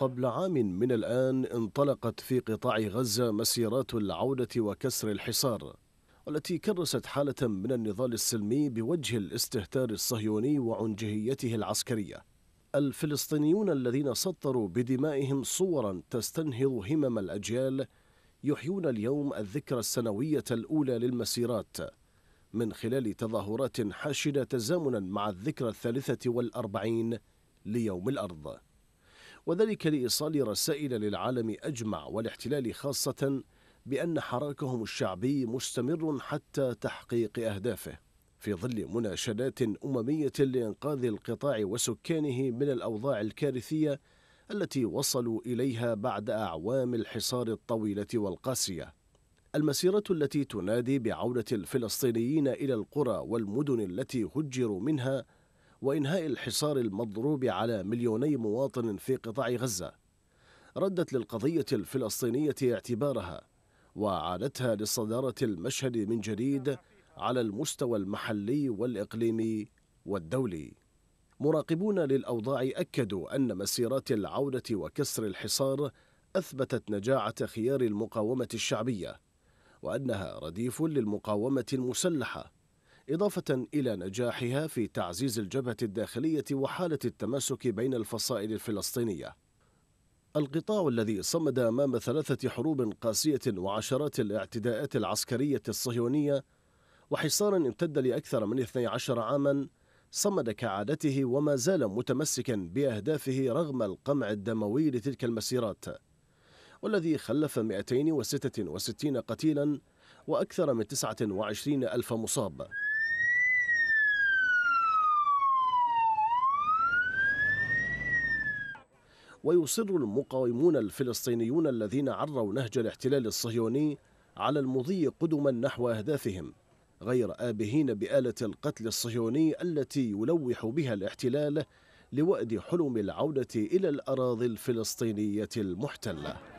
قبل عام من الآن انطلقت في قطاع غزة مسيرات العودة وكسر الحصار والتي كرست حالة من النضال السلمي بوجه الاستهتار الصهيوني وعنجهيته العسكرية الفلسطينيون الذين سطروا بدمائهم صورا تستنهض همم الأجيال يحيون اليوم الذكرى السنوية الأولى للمسيرات من خلال تظاهرات حاشدة تزامنا مع الذكرى الثالثة والأربعين ليوم الأرض وذلك لإيصال رسائل للعالم أجمع والاحتلال خاصة بأن حراكهم الشعبي مستمر حتى تحقيق أهدافه في ظل مناشدات أممية لإنقاذ القطاع وسكانه من الأوضاع الكارثية التي وصلوا إليها بعد أعوام الحصار الطويلة والقاسية المسيرة التي تنادي بعودة الفلسطينيين إلى القرى والمدن التي هجروا منها وإنهاء الحصار المضروب على مليوني مواطن في قطاع غزة ردت للقضية الفلسطينية اعتبارها وعادتها لصدارة المشهد من جديد على المستوى المحلي والإقليمي والدولي مراقبون للأوضاع أكدوا أن مسيرات العودة وكسر الحصار أثبتت نجاعة خيار المقاومة الشعبية وأنها رديف للمقاومة المسلحة إضافة إلى نجاحها في تعزيز الجبهة الداخلية وحالة التماسك بين الفصائل الفلسطينية القطاع الذي صمد أمام ثلاثة حروب قاسية وعشرات الاعتداءات العسكرية الصهيونية وحصار امتد لأكثر من 12 عاما صمد كعادته وما زال متمسكا بأهدافه رغم القمع الدموي لتلك المسيرات والذي خلف 266 قتيلا وأكثر من 29 ألف مصاب ويصر المقاومون الفلسطينيون الذين عروا نهج الاحتلال الصهيوني على المضي قدما نحو أهدافهم غير آبهين بآلة القتل الصهيوني التي يلوح بها الاحتلال لوأد حلم العودة إلى الأراضي الفلسطينية المحتلة